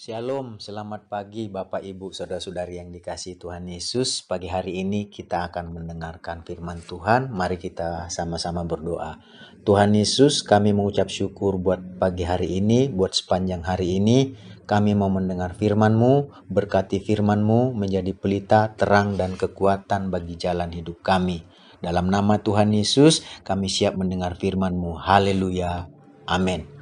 Shalom, selamat pagi Bapak Ibu Saudara-saudari yang dikasih Tuhan Yesus. Pagi hari ini kita akan mendengarkan firman Tuhan. Mari kita sama-sama berdoa. Tuhan Yesus, kami mengucap syukur buat pagi hari ini, buat sepanjang hari ini. Kami mau mendengar firman-Mu, berkati firman-Mu menjadi pelita, terang, dan kekuatan bagi jalan hidup kami. Dalam nama Tuhan Yesus, kami siap mendengar firman-Mu. Haleluya. Amin.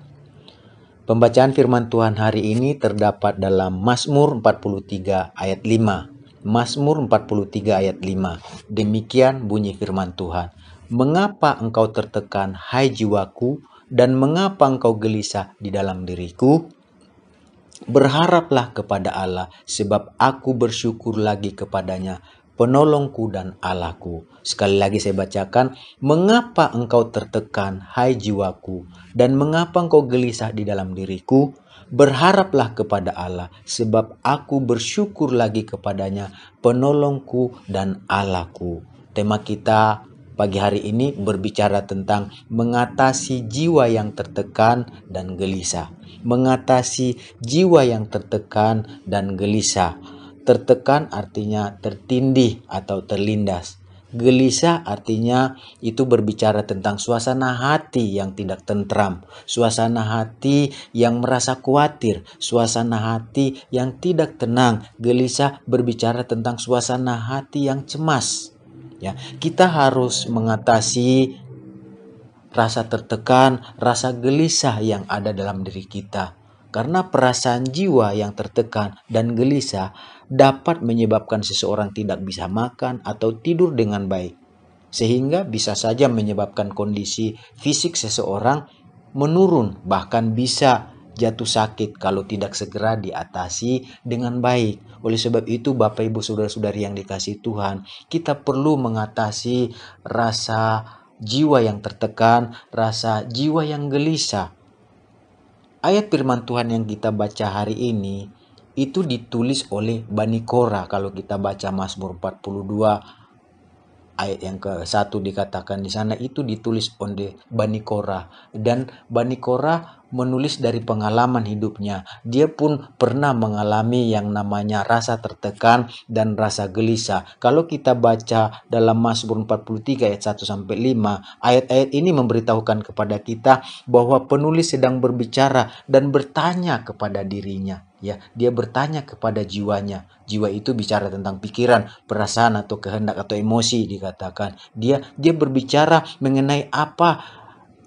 Pembacaan firman Tuhan hari ini terdapat dalam Mazmur 43 ayat 5. Mazmur 43 ayat 5. Demikian bunyi firman Tuhan. Mengapa engkau tertekan, hai jiwaku, dan mengapa engkau gelisah di dalam diriku? Berharaplah kepada Allah, sebab aku bersyukur lagi kepadanya penolongku dan Allahku. Sekali lagi saya bacakan, mengapa engkau tertekan, hai jiwaku, dan mengapa engkau gelisah di dalam diriku? Berharaplah kepada Allah, sebab aku bersyukur lagi kepadanya, penolongku dan Allahku. Tema kita pagi hari ini berbicara tentang mengatasi jiwa yang tertekan dan gelisah. Mengatasi jiwa yang tertekan dan gelisah Tertekan artinya tertindih atau terlindas. Gelisah artinya itu berbicara tentang suasana hati yang tidak tentram, suasana hati yang merasa khawatir, suasana hati yang tidak tenang. Gelisah berbicara tentang suasana hati yang cemas. Ya, kita harus mengatasi rasa tertekan, rasa gelisah yang ada dalam diri kita. Karena perasaan jiwa yang tertekan dan gelisah dapat menyebabkan seseorang tidak bisa makan atau tidur dengan baik, sehingga bisa saja menyebabkan kondisi fisik seseorang menurun, bahkan bisa jatuh sakit kalau tidak segera diatasi dengan baik. Oleh sebab itu, Bapak Ibu Saudara-saudari yang dikasih Tuhan, kita perlu mengatasi rasa jiwa yang tertekan, rasa jiwa yang gelisah. Ayat firman Tuhan yang kita baca hari ini itu ditulis oleh Bani Korah kalau kita baca Mazmur 42 ayat yang ke-1 dikatakan di sana itu ditulis oleh Bani Korah dan Bani Korah menulis dari pengalaman hidupnya dia pun pernah mengalami yang namanya rasa tertekan dan rasa gelisah kalau kita baca dalam Mazmur 43 ayat 1 sampai 5 ayat-ayat ini memberitahukan kepada kita bahwa penulis sedang berbicara dan bertanya kepada dirinya ya dia bertanya kepada jiwanya jiwa itu bicara tentang pikiran perasaan atau kehendak atau emosi dikatakan dia dia berbicara mengenai apa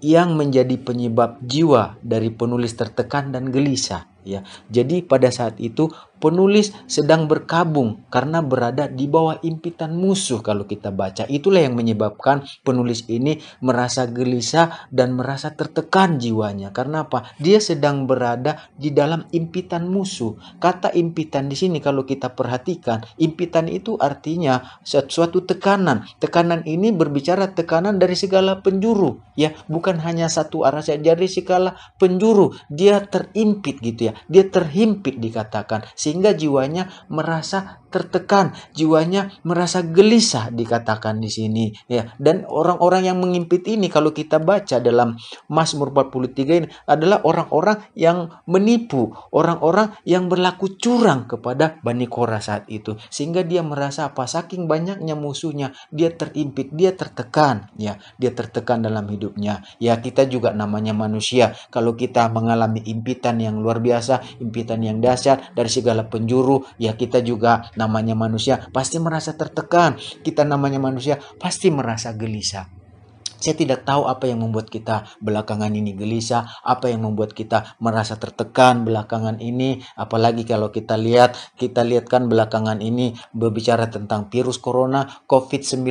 yang menjadi penyebab jiwa dari penulis tertekan dan gelisah ya jadi pada saat itu penulis sedang berkabung karena berada di bawah impitan musuh kalau kita baca. Itulah yang menyebabkan penulis ini merasa gelisah dan merasa tertekan jiwanya. Karena apa? Dia sedang berada di dalam impitan musuh. Kata impitan di sini kalau kita perhatikan, impitan itu artinya suatu tekanan. Tekanan ini berbicara tekanan dari segala penjuru, ya, bukan hanya satu arah saja dari segala penjuru. Dia terimpit gitu ya. Dia terhimpit dikatakan. si sehingga jiwanya merasa tertekan, jiwanya merasa gelisah dikatakan di sini ya. Dan orang-orang yang mengimpit ini kalau kita baca dalam Mazmur 43 ini adalah orang-orang yang menipu, orang-orang yang berlaku curang kepada Bani Korah saat itu sehingga dia merasa apa saking banyaknya musuhnya dia terimpit, dia tertekan ya, dia tertekan dalam hidupnya. Ya kita juga namanya manusia. Kalau kita mengalami impitan yang luar biasa, impitan yang dahsyat dari segala penjuru, ya kita juga namanya manusia pasti merasa tertekan. Kita namanya manusia pasti merasa gelisah. Saya tidak tahu apa yang membuat kita belakangan ini gelisah, apa yang membuat kita merasa tertekan belakangan ini, apalagi kalau kita lihat, kita lihat kan belakangan ini berbicara tentang virus corona, COVID-19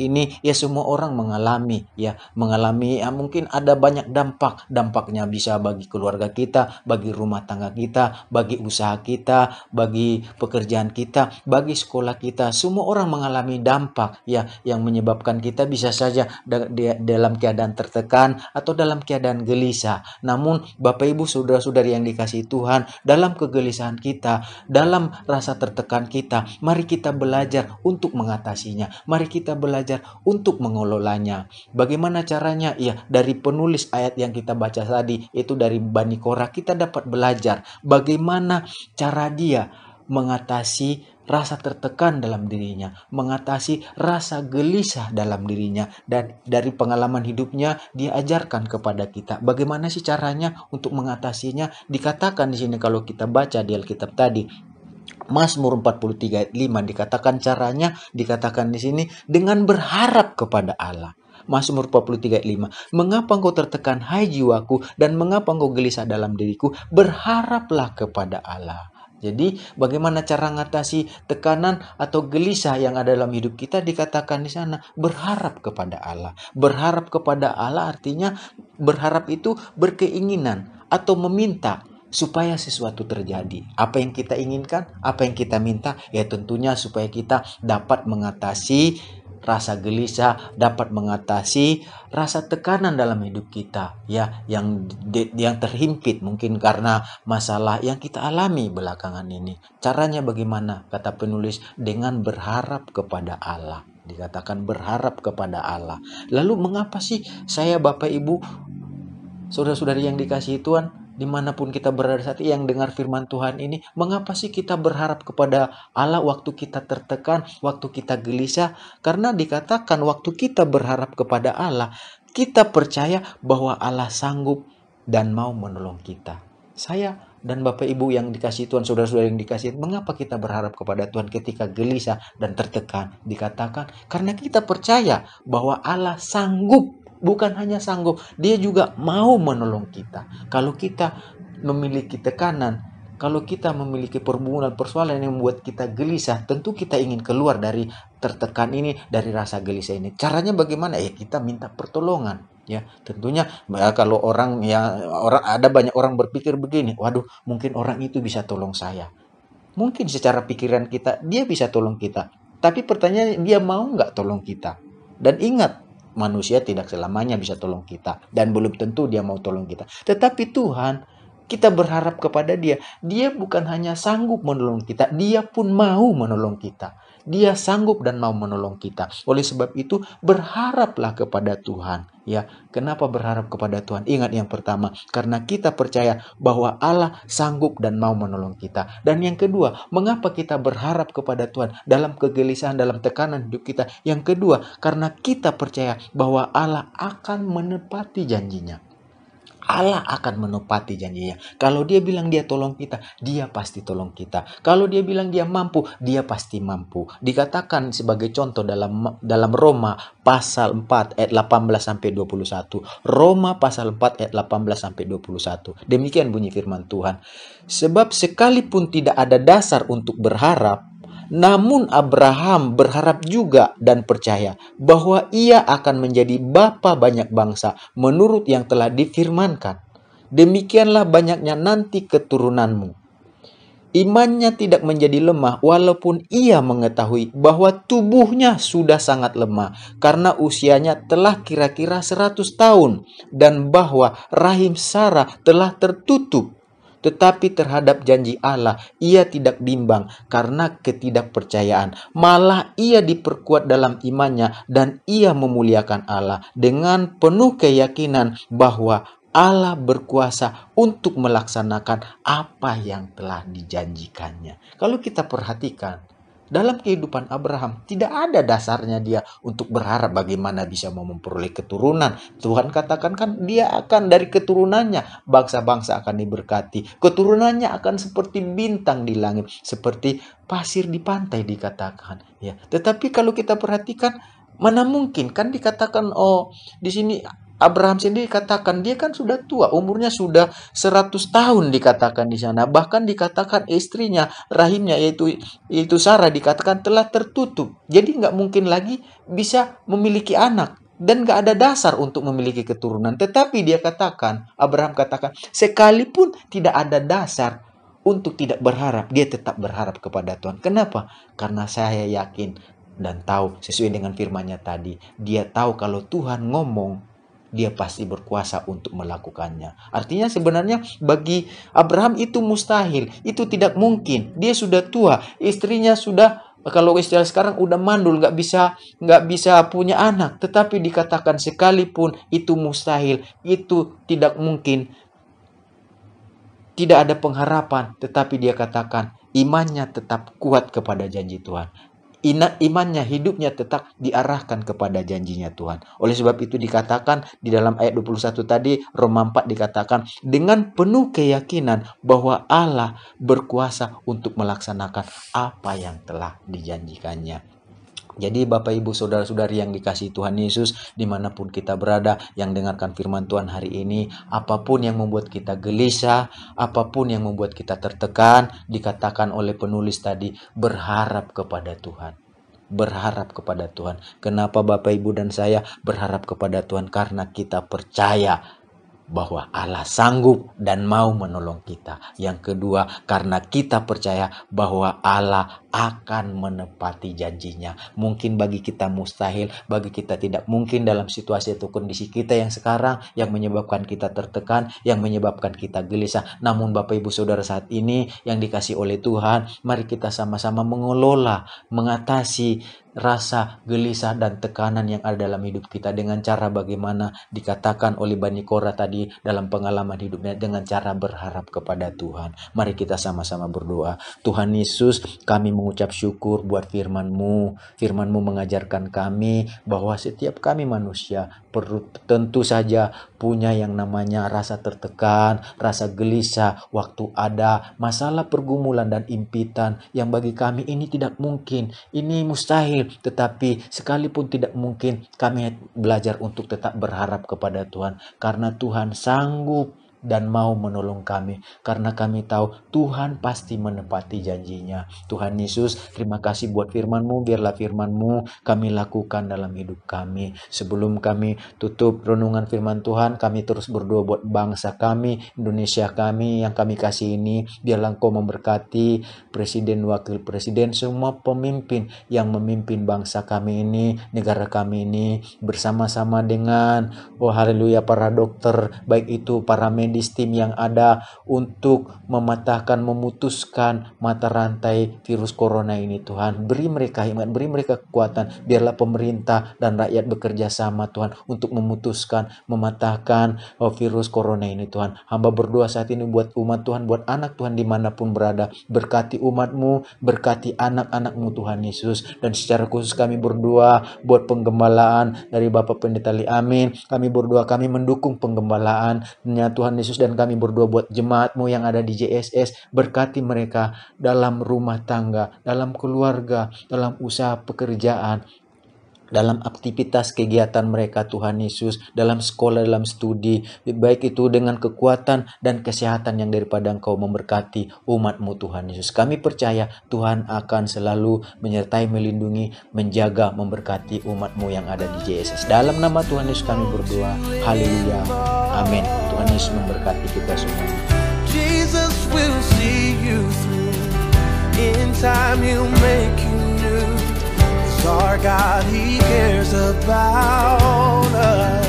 ini ya semua orang mengalami ya, mengalami ya mungkin ada banyak dampak. Dampaknya bisa bagi keluarga kita, bagi rumah tangga kita, bagi usaha kita, bagi pekerjaan kita, bagi sekolah kita. Semua orang mengalami dampak ya yang menyebabkan kita bisa saja dia dalam keadaan tertekan atau dalam keadaan gelisah. Namun Bapak Ibu Saudara-saudari yang dikasih Tuhan, dalam kegelisahan kita, dalam rasa tertekan kita, mari kita belajar untuk mengatasinya. Mari kita belajar untuk mengelolanya. Bagaimana caranya? Ya, dari penulis ayat yang kita baca tadi itu dari Bani Korah kita dapat belajar bagaimana cara dia mengatasi rasa tertekan dalam dirinya, mengatasi rasa gelisah dalam dirinya, dan dari pengalaman hidupnya dia ajarkan kepada kita bagaimana sih caranya untuk mengatasinya. Dikatakan di sini kalau kita baca di Alkitab tadi, Mazmur 43 ayat 5 dikatakan caranya dikatakan di sini dengan berharap kepada Allah. Mazmur 43 ayat 5. Mengapa engkau tertekan hai jiwaku dan mengapa engkau gelisah dalam diriku? Berharaplah kepada Allah. Jadi bagaimana cara mengatasi tekanan atau gelisah yang ada dalam hidup kita dikatakan di sana berharap kepada Allah. Berharap kepada Allah artinya berharap itu berkeinginan atau meminta supaya sesuatu terjadi. Apa yang kita inginkan, apa yang kita minta, ya tentunya supaya kita dapat mengatasi rasa gelisah, dapat mengatasi rasa tekanan dalam hidup kita, ya, yang yang terhimpit mungkin karena masalah yang kita alami belakangan ini. Caranya bagaimana? Kata penulis dengan berharap kepada Allah. Dikatakan berharap kepada Allah. Lalu mengapa sih saya Bapak Ibu saudara-saudari yang dikasihi Tuhan dimanapun kita berada saat ini yang dengar firman Tuhan ini, mengapa sih kita berharap kepada Allah waktu kita tertekan, waktu kita gelisah? Karena dikatakan waktu kita berharap kepada Allah, kita percaya bahwa Allah sanggup dan mau menolong kita. Saya dan Bapak Ibu yang dikasih Tuhan, saudara-saudara yang dikasih, mengapa kita berharap kepada Tuhan ketika gelisah dan tertekan? Dikatakan karena kita percaya bahwa Allah sanggup, bukan hanya sanggup, Dia juga mau menolong kita. Kalau kita memiliki tekanan, kalau kita memiliki permohonan persoalan yang membuat kita gelisah, tentu kita ingin keluar dari tertekan ini, dari rasa gelisah ini. Caranya bagaimana? Ya kita minta pertolongan ya tentunya e, kalau orang yang orang ada banyak orang berpikir begini waduh mungkin orang itu bisa tolong saya mungkin secara pikiran kita dia bisa tolong kita tapi pertanyaannya dia mau nggak tolong kita dan ingat manusia tidak selamanya bisa tolong kita dan belum tentu dia mau tolong kita tetapi Tuhan kita berharap kepada dia dia bukan hanya sanggup menolong kita dia pun mau menolong kita dia sanggup dan mau menolong kita oleh sebab itu berharaplah kepada Tuhan Ya, kenapa berharap kepada Tuhan? Ingat yang pertama, karena kita percaya bahwa Allah sanggup dan mau menolong kita. Dan yang kedua, mengapa kita berharap kepada Tuhan dalam kegelisahan, dalam tekanan hidup kita? Yang kedua, karena kita percaya bahwa Allah akan menepati janjinya. Allah akan menepati janjinya. Kalau dia bilang dia tolong kita, dia pasti tolong kita. Kalau dia bilang dia mampu, dia pasti mampu. Dikatakan sebagai contoh dalam dalam Roma pasal 4 ayat 18 sampai 21. Roma pasal 4 ayat 18 sampai 21. Demikian bunyi firman Tuhan. Sebab sekalipun tidak ada dasar untuk berharap, namun Abraham berharap juga dan percaya bahwa ia akan menjadi bapa banyak bangsa menurut yang telah difirmankan. Demikianlah banyaknya nanti keturunanmu. Imannya tidak menjadi lemah walaupun ia mengetahui bahwa tubuhnya sudah sangat lemah karena usianya telah kira-kira 100 tahun dan bahwa rahim Sarah telah tertutup tetapi terhadap janji Allah ia tidak bimbang karena ketidakpercayaan. Malah ia diperkuat dalam imannya dan ia memuliakan Allah dengan penuh keyakinan bahwa Allah berkuasa untuk melaksanakan apa yang telah dijanjikannya. Kalau kita perhatikan, dalam kehidupan Abraham tidak ada dasarnya dia untuk berharap bagaimana bisa mau memperoleh keturunan. Tuhan katakan kan dia akan dari keturunannya bangsa-bangsa akan diberkati. Keturunannya akan seperti bintang di langit, seperti pasir di pantai dikatakan. Ya, tetapi kalau kita perhatikan mana mungkin kan dikatakan oh di sini Abraham sendiri katakan dia kan sudah tua, umurnya sudah 100 tahun dikatakan di sana. Bahkan dikatakan istrinya, rahimnya yaitu yaitu Sarah dikatakan telah tertutup. Jadi nggak mungkin lagi bisa memiliki anak dan nggak ada dasar untuk memiliki keturunan. Tetapi dia katakan, Abraham katakan, sekalipun tidak ada dasar untuk tidak berharap, dia tetap berharap kepada Tuhan. Kenapa? Karena saya yakin dan tahu sesuai dengan FirmanNya tadi, dia tahu kalau Tuhan ngomong dia pasti berkuasa untuk melakukannya. Artinya sebenarnya bagi Abraham itu mustahil, itu tidak mungkin. Dia sudah tua, istrinya sudah kalau istilah sekarang udah mandul nggak bisa nggak bisa punya anak tetapi dikatakan sekalipun itu mustahil itu tidak mungkin tidak ada pengharapan tetapi dia katakan imannya tetap kuat kepada janji Tuhan ina, imannya, hidupnya tetap diarahkan kepada janjinya Tuhan. Oleh sebab itu dikatakan di dalam ayat 21 tadi, Roma 4 dikatakan, dengan penuh keyakinan bahwa Allah berkuasa untuk melaksanakan apa yang telah dijanjikannya. Jadi Bapak Ibu Saudara-saudari yang dikasih Tuhan Yesus dimanapun kita berada yang dengarkan firman Tuhan hari ini apapun yang membuat kita gelisah apapun yang membuat kita tertekan dikatakan oleh penulis tadi berharap kepada Tuhan berharap kepada Tuhan. Kenapa Bapak Ibu dan saya berharap kepada Tuhan? Karena kita percaya bahwa Allah sanggup dan mau menolong kita. Yang kedua, karena kita percaya bahwa Allah akan menepati janjinya. Mungkin bagi kita mustahil, bagi kita tidak mungkin dalam situasi atau kondisi kita yang sekarang yang menyebabkan kita tertekan, yang menyebabkan kita gelisah. Namun Bapak Ibu Saudara saat ini yang dikasih oleh Tuhan, mari kita sama-sama mengelola, mengatasi rasa gelisah dan tekanan yang ada dalam hidup kita dengan cara bagaimana dikatakan oleh Bani Kora tadi dalam pengalaman hidupnya dengan cara berharap kepada Tuhan. Mari kita sama-sama berdoa. Tuhan Yesus, kami mengucap syukur buat firman-Mu. Firman-Mu mengajarkan kami bahwa setiap kami manusia perlu tentu saja punya yang namanya rasa tertekan, rasa gelisah waktu ada masalah pergumulan dan impitan yang bagi kami ini tidak mungkin, ini mustahil, tetapi sekalipun tidak mungkin kami belajar untuk tetap berharap kepada Tuhan karena Tuhan sanggup dan mau menolong kami karena kami tahu Tuhan pasti menepati janjinya. Tuhan Yesus, terima kasih buat firman-Mu, biarlah firman-Mu kami lakukan dalam hidup kami. Sebelum kami tutup renungan firman Tuhan, kami terus berdoa buat bangsa kami, Indonesia kami yang kami kasih ini, biarlah Engkau memberkati presiden, wakil presiden, semua pemimpin yang memimpin bangsa kami ini, negara kami ini bersama-sama dengan oh haleluya para dokter, baik itu para medis di Steam yang ada untuk mematahkan, memutuskan mata rantai virus corona ini Tuhan. Beri mereka iman, beri mereka kekuatan. Biarlah pemerintah dan rakyat bekerja sama Tuhan untuk memutuskan, mematahkan oh, virus corona ini Tuhan. Hamba berdoa saat ini buat umat Tuhan, buat anak Tuhan dimanapun berada. Berkati umatmu, berkati anak-anakmu Tuhan Yesus. Dan secara khusus kami berdoa buat penggembalaan dari Bapak Pendeta Li Amin. Kami berdoa kami mendukung penggembalaan. Ya Tuhan Yesus dan kami berdoa buat jemaatmu yang ada di JSS. Berkati mereka dalam rumah tangga, dalam keluarga, dalam usaha pekerjaan, dalam aktivitas kegiatan mereka Tuhan Yesus, dalam sekolah, dalam studi, baik itu dengan kekuatan dan kesehatan yang daripada Engkau memberkati umatmu Tuhan Yesus. Kami percaya Tuhan akan selalu menyertai, melindungi, menjaga, memberkati umatmu yang ada di JSS. Dalam nama Tuhan Yesus kami berdoa, haleluya, amin. Tuhan Yesus memberkati kita semua. Jesus will see you through. In time you make you our God, He cares about us.